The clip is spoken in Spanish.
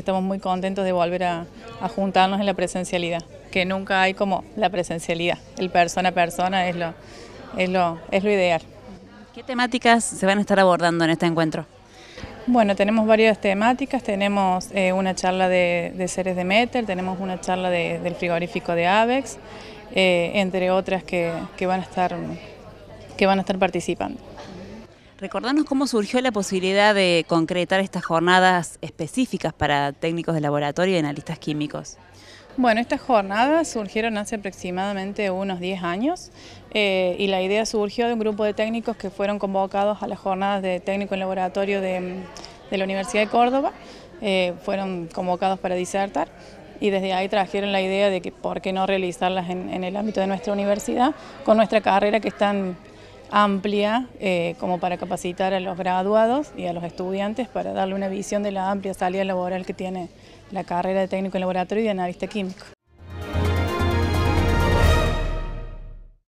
estamos muy contentos de volver a, juntarnos en la presencialidad, que nunca hay como la presencialidad, el persona a persona es lo, es lo, es ideal. ¿Qué temáticas se van a estar abordando en este encuentro? Bueno, tenemos varias temáticas, tenemos eh, una charla de, seres de Meter, tenemos una charla del frigorífico de Avex, eh, entre otras que, van a estar, que van a estar participando. Recordanos cómo surgió la posibilidad de concretar estas jornadas específicas para técnicos de laboratorio y analistas químicos. Bueno, estas jornadas surgieron hace aproximadamente unos 10 años eh, y la idea surgió de un grupo de técnicos que fueron convocados a las jornadas de técnico en laboratorio de, la Universidad de Córdoba, eh, fueron convocados para disertar y desde ahí trajeron la idea de que por qué no realizarlas en, el ámbito de nuestra universidad con nuestra carrera que están amplia eh, como para capacitar a los graduados y a los estudiantes para darle una visión de la amplia salida laboral que tiene la carrera de técnico en laboratorio y de analista químico.